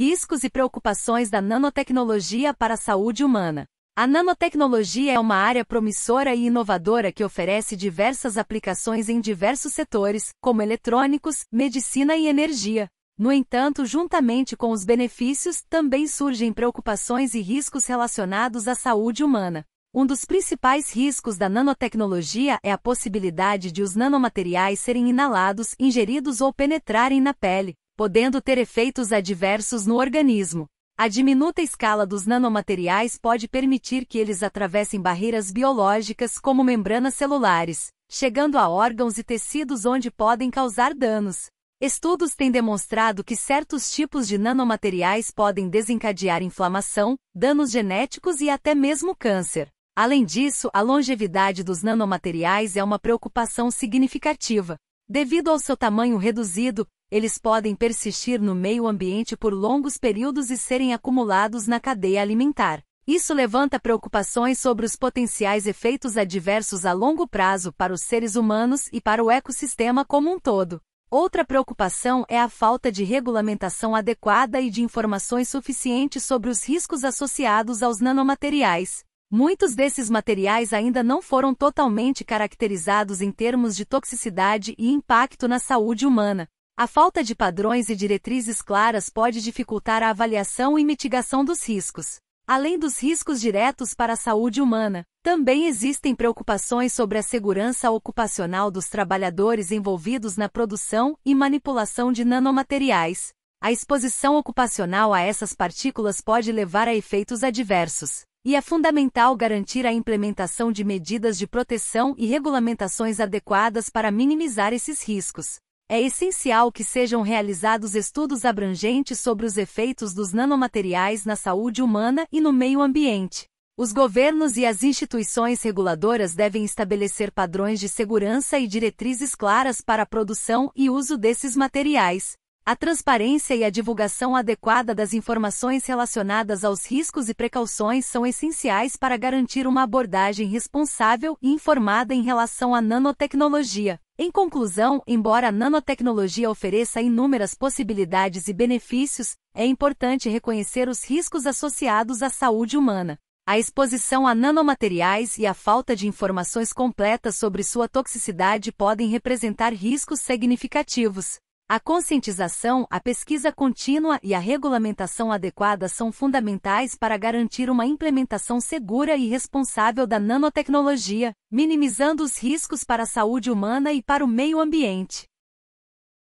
Riscos e preocupações da nanotecnologia para a saúde humana. A nanotecnologia é uma área promissora e inovadora que oferece diversas aplicações em diversos setores, como eletrônicos, medicina e energia. No entanto, juntamente com os benefícios, também surgem preocupações e riscos relacionados à saúde humana. Um dos principais riscos da nanotecnologia é a possibilidade de os nanomateriais serem inalados, ingeridos ou penetrarem na pele, podendo ter efeitos adversos no organismo. A diminuta escala dos nanomateriais pode permitir que eles atravessem barreiras biológicas como membranas celulares, chegando a órgãos e tecidos onde podem causar danos. Estudos têm demonstrado que certos tipos de nanomateriais podem desencadear inflamação, danos genéticos e até mesmo câncer. Além disso, a longevidade dos nanomateriais é uma preocupação significativa. Devido ao seu tamanho reduzido, eles podem persistir no meio ambiente por longos períodos e serem acumulados na cadeia alimentar. Isso levanta preocupações sobre os potenciais efeitos adversos a longo prazo para os seres humanos e para o ecossistema como um todo. Outra preocupação é a falta de regulamentação adequada e de informações suficientes sobre os riscos associados aos nanomateriais. Muitos desses materiais ainda não foram totalmente caracterizados em termos de toxicidade e impacto na saúde humana. A falta de padrões e diretrizes claras pode dificultar a avaliação e mitigação dos riscos. Além dos riscos diretos para a saúde humana, também existem preocupações sobre a segurança ocupacional dos trabalhadores envolvidos na produção e manipulação de nanomateriais. A exposição ocupacional a essas partículas pode levar a efeitos adversos, e é fundamental garantir a implementação de medidas de proteção e regulamentações adequadas para minimizar esses riscos. É essencial que sejam realizados estudos abrangentes sobre os efeitos dos nanomateriais na saúde humana e no meio ambiente. Os governos e as instituições reguladoras devem estabelecer padrões de segurança e diretrizes claras para a produção e uso desses materiais. A transparência e a divulgação adequada das informações relacionadas aos riscos e precauções são essenciais para garantir uma abordagem responsável e informada em relação à nanotecnologia. Em conclusão, embora a nanotecnologia ofereça inúmeras possibilidades e benefícios, é importante reconhecer os riscos associados à saúde humana. A exposição a nanomateriais e a falta de informações completas sobre sua toxicidade podem representar riscos significativos. A conscientização, a pesquisa contínua e a regulamentação adequada são fundamentais para garantir uma implementação segura e responsável da nanotecnologia, minimizando os riscos para a saúde humana e para o meio ambiente.